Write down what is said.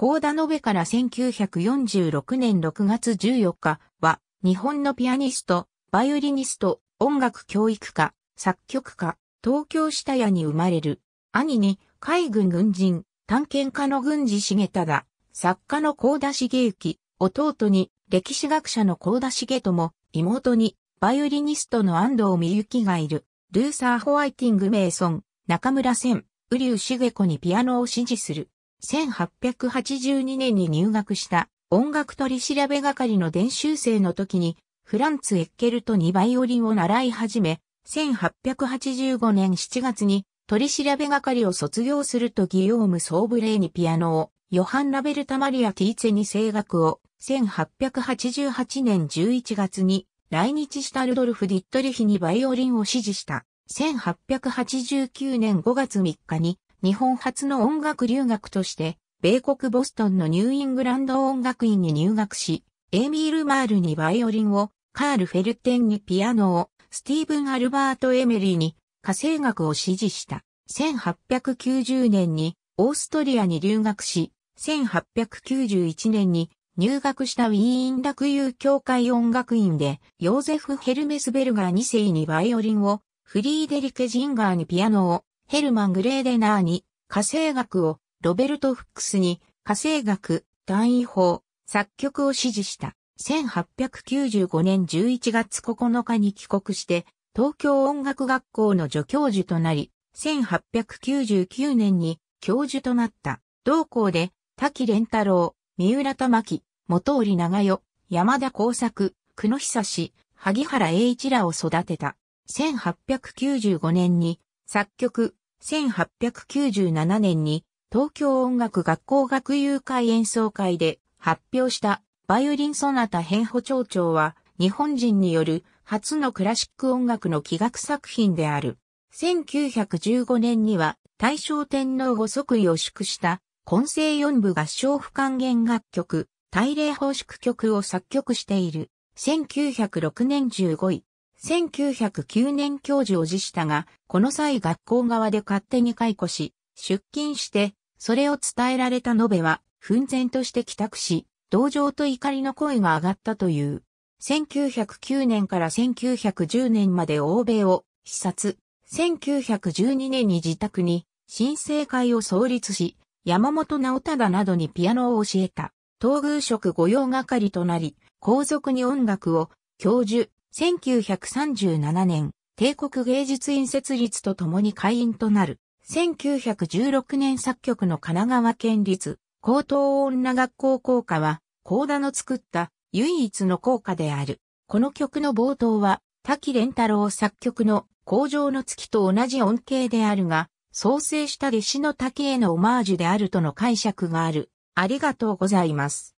高田延べから1946年6月14日は、日本のピアニスト、バイオリニスト、音楽教育家、作曲家、東京下屋に生まれる。兄に、海軍軍人、探検家の軍司重忠、作家の高田茂之、弟に、歴史学者の高田と友、妹に、バイオリニストの安藤美幸がいる。ルーサー・ホワイティング・メイソン、中村千、瓜生茂子にピアノを支持する。1882年に入学した音楽取調べ係の練習生の時にフランツ・エッケルトにバイオリンを習い始め、1885年7月に取調べ係を卒業するとギヨーム・ソーブレーにピアノを、ヨハン・ラベルタ・マリア・ティーツェに声楽を、1888年11月に来日したルドルフ・ディットリヒにバイオリンを指示した。1889年5月3日に日本初の音楽留学として、米国ボストンのニューイングランド音楽院に入学し、エーミール・マールにバイオリンを、カール・フェルテンにピアノを、スティーブン・アルバート・エメリーに家政学を指示した。1890年にオーストリアに留学し、1891年に入学したウィーンユ友協会音楽院でヨーゼフ・ヘルメスベルガー2世にバイオリンを、フリーデリケ・ジンガーにピアノを、ヘルマン・グレーデナーに、火星学を、ロベルト・フックスに、火星学、単位法、作曲を指示した。1895年11月9日に帰国して、東京音楽学校の助教授となり、1899年に教授となった。同校で、滝蓮太郎、三浦玉木、元織長代、山田耕作、久野久志、萩原栄一らを育てた。1895年に作曲、1897年に東京音楽学校学友会演奏会で発表したバイオリンソナタ変歩長は日本人による初のクラシック音楽の器楽作品である。1915年には大正天皇ご即位を祝した混成四部合唱不還元楽曲、大礼奉祝曲を作曲している。1906年15位、1909年教授を辞したが、この際学校側で勝手に解雇し、出勤して、それを伝えられた延べは、奮然として帰宅し、同情と怒りの声が上がったという。1909年から1910年まで欧米を視察。1912年に自宅に新生会を創立し、山本直忠などにピアノを教えた。東宮職御用係となり、皇族に音楽を教授、1937年、帝国芸術院設立とともに会員となる。1916年作曲の神奈川県立高等女学校校歌は、高田の作った唯一の校歌である。この曲の冒頭は、滝蓮太郎作曲の工場の月と同じ音形であるが、創生した弟子の滝へのオマージュであるとの解釈がある。ありがとうございます。